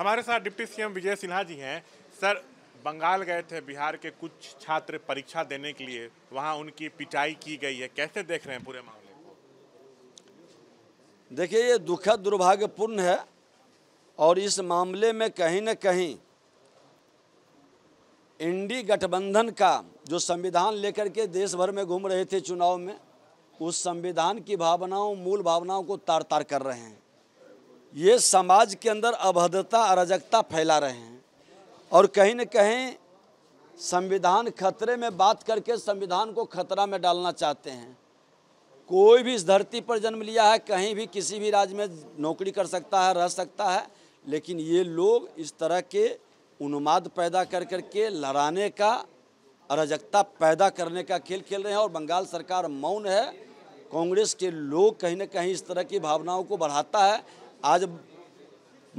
हमारे साथ deputy CM Vijay Sinha ji हैं सर बंगाल गए थे बिहार के कुछ छात्र परीक्षा देने के लिए वहाँ उनकी पिटाई की गई है कैसे देख रहे हैं पूरे मामले को देखिए ये दुखद दुर्भाग्यपूर्ण है और इस मामले में कहीं ना कहीं इंडी गठबंधन का जो संविधान लेकर के देश भर में घूम रहे थे चुनाव में उस संविधान की भावनाओं मूल भावनाओं को तार तार कर रहे हैं ये समाज के अंदर अभद्रता अराजकता फैला रहे हैं और कहीं न कहीं संविधान खतरे में बात करके संविधान को खतरा में डालना चाहते हैं कोई भी इस धरती पर जन्म लिया है कहीं भी किसी भी राज्य में नौकरी कर सकता है रह सकता है लेकिन ये लोग इस तरह के उन्माद पैदा कर करके लड़ाने का अराजकता पैदा करने का खेल खेल रहे हैं और बंगाल सरकार मौन है कांग्रेस के लोग कहीं ना कहीं इस तरह की भावनाओं को बढ़ाता है आज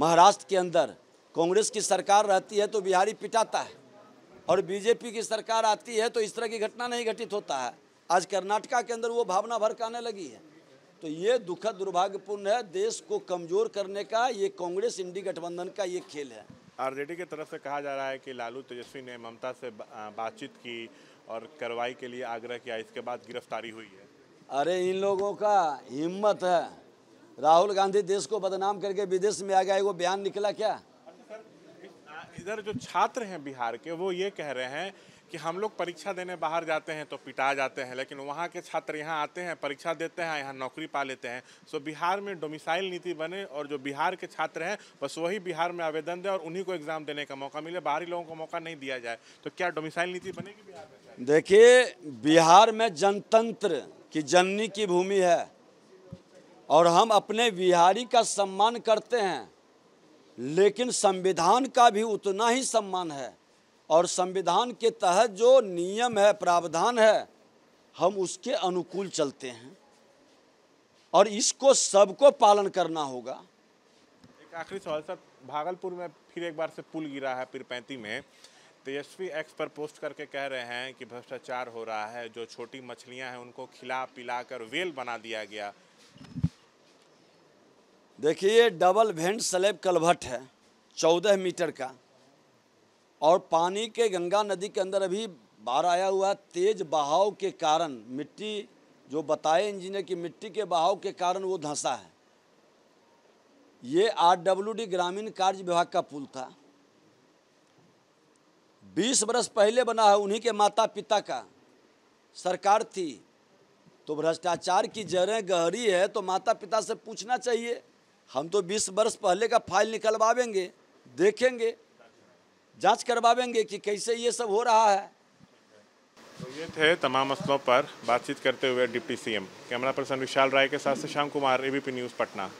महाराष्ट्र के अंदर कांग्रेस की सरकार रहती है तो बिहारी पिटाता है और बीजेपी की सरकार आती है तो इस तरह की घटना नहीं घटित होता है आज कर्नाटका के अंदर वो भावना भड़काने लगी है तो ये दुखद दुर्भाग्यपूर्ण है देश को कमजोर करने का ये कांग्रेस इंडी गठबंधन का ये खेल है आरजेडी की तरफ से कहा जा रहा है कि लालू तेजस्वी ने ममता से बातचीत की और कार्रवाई के लिए आग्रह किया इसके बाद गिरफ्तारी हुई है अरे इन लोगों का हिम्मत है राहुल गांधी देश को बदनाम करके विदेश में आ गया वो बयान निकला क्या इधर जो छात्र हैं बिहार के वो ये कह रहे हैं कि हम लोग परीक्षा देने बाहर जाते हैं तो पिटा जाते हैं लेकिन वहाँ के छात्र यहाँ आते हैं परीक्षा देते हैं यहाँ नौकरी पा लेते हैं सो बिहार में डोमिसाइल नीति बने और जो बिहार के छात्र हैं बस वही बिहार में आवेदन दें और उन्हीं को एग्ज़ाम देने का मौका मिले बाहरी लोगों को मौका नहीं दिया जाए तो क्या डोमिसाइल नीति बनेगी बिहार में देखिए बिहार में जनतंत्र की जननी की भूमि है और हम अपने बिहारी का सम्मान करते हैं लेकिन संविधान का भी उतना ही सम्मान है और संविधान के तहत जो नियम है प्रावधान है हम उसके अनुकूल चलते हैं और इसको सबको पालन करना होगा एक आखिरी सवाल सर भागलपुर में फिर एक बार से पुल गिरा है पीरपैंती में तेजस्वी एक्स पर पोस्ट करके कह रहे हैं कि भ्रष्टाचार हो रहा है जो छोटी मछलियां हैं उनको खिला पिला कर वेल बना दिया गया देखिए डबल भेंट स्लेब कलभट है चौदह मीटर का और पानी के गंगा नदी के अंदर अभी बाढ़ आया हुआ तेज बहाव के कारण मिट्टी जो बताए इंजीनियर की मिट्टी के बहाव के कारण वो धंसा है ये आरडब्ल्यूडी ग्रामीण कार्य विभाग का पुल था 20 वर्ष पहले बना है उन्हीं के माता पिता का सरकार थी तो भ्रष्टाचार की जड़ें गहरी है तो माता पिता से पूछना चाहिए हम तो 20 वर्ष पहले का फाइल निकलवावेंगे देखेंगे जांच करवावेंगे कि कैसे ये सब हो रहा है तो ये थे तमाम मसलों पर बातचीत करते हुए deputy CM camera person Vishal Rai के साथ शाम कुमार एबीपी न्यूज़ पटना